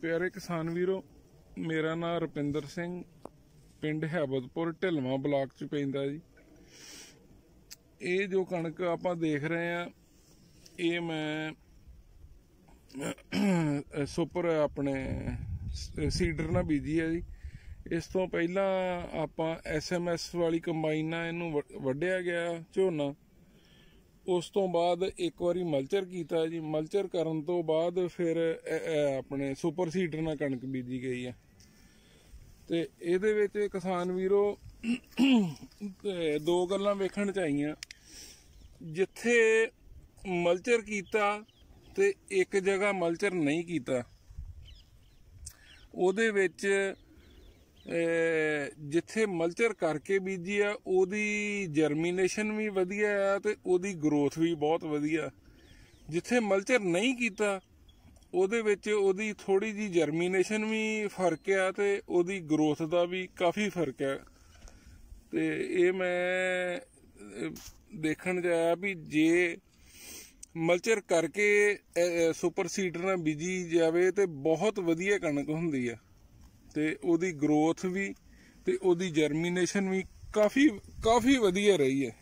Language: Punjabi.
ਪਿਆਰੇ ਕਿਸਾਨ ਵੀਰੋ ਮੇਰਾ ਨਾਮ ਰੁਪਿੰਦਰ ਸਿੰਘ ਪਿੰਡ ਹੈਬਤਪੁਰ ਢਿਲਵਾ ਬਲਾਕ ਚ ਪੈਂਦਾ ਜੀ ਇਹ ਜੋ ਕਣਕ ਆਪਾਂ ਦੇਖ ਰਹੇ ਆ ਇਹ ਮੈਂ ਸੁਪਰ ਆਪਣੇ ਸੀਡਰ ਨਾਲ ਬੀਜੀ ਆ ਜੀ ਇਸ ਤੋਂ ਪਹਿਲਾਂ ਆਪਾਂ ਐਸਐਮਐਸ ਵਾਲੀ ਕੰਬਾਈਨ ਨਾਲ ਇਹਨੂੰ ਵੱਢਿਆ ਗਿਆ ਝੋਨਾ ਉਸ ਤੋਂ ਬਾਅਦ ਇੱਕ ਵਾਰੀ ਮਲਚਰ ਕੀਤਾ ਜੀ ਮਲਚਰ ਕਰਨ ਤੋਂ ਬਾਅਦ ਫਿਰ ਆਪਣੇ ਸੁਪਰ ਸੀਡਰ ਨਾਲ ਕਣਕ ਬੀਜੀ ਗਈ ਹੈ ਤੇ ਇਹਦੇ ਵਿੱਚ ਕਿਸਾਨ ਵੀਰੋ ਦੋ ਗੱਲਾਂ ਵੇਖਣ ਚਾਹੀਆਂ ਜਿੱਥੇ ਮਲਚਰ ਕੀਤਾ ਤੇ ਇੱਕ ਜਗ੍ਹਾ ਮਲਚਰ ਨਹੀਂ ਕੀਤਾ ਉਹਦੇ ਵਿੱਚ ਜਿੱਥੇ ਮਲਚਰ ਕਰਕੇ ਬੀਜੀ ਆ ਉਹਦੀ ਜਰਮੀਨੇਸ਼ਨ ਵੀ ਵਧੀਆ ਆ ਤੇ ਉਹਦੀ ਗਰੋਥ ਵੀ ਬਹੁਤ ਵਧੀਆ ਜਿੱਥੇ ਮਲਚਰ ਨਹੀਂ ਕੀਤਾ ਉਹਦੇ ਵਿੱਚ ਉਹਦੀ ਥੋੜੀ ਜੀ ਜਰਮੀਨੇਸ਼ਨ ਵੀ ਫਰਕ ਆ ਤੇ ਉਹਦੀ ਗਰੋਥ ਦਾ ਵੀ ਕਾਫੀ ਫਰਕ ਆ ਤੇ ਇਹ ਮੈਂ ਦੇਖਣ ਜਾਇਆ ਵੀ ਜੇ ਮਲਚਰ ਕਰਕੇ ਸੁਪਰ ਸੀਡਰ ਨਾਲ ਬੀਜੀ ਜਾਵੇ ਤੇ ਬਹੁਤ ਵਧੀਆ ਕਣਕ ਹੁੰਦੀ ਆ ਤੇ ਉਹਦੀ ਗਰੋਥ ਵੀ ਤੇ ਉਹਦੀ ਜਰਮੀਨੇਸ਼ਨ ਵੀ ਕਾਫੀ ਕਾਫੀ ਵਧੀਆ ਰਹੀ ਹੈ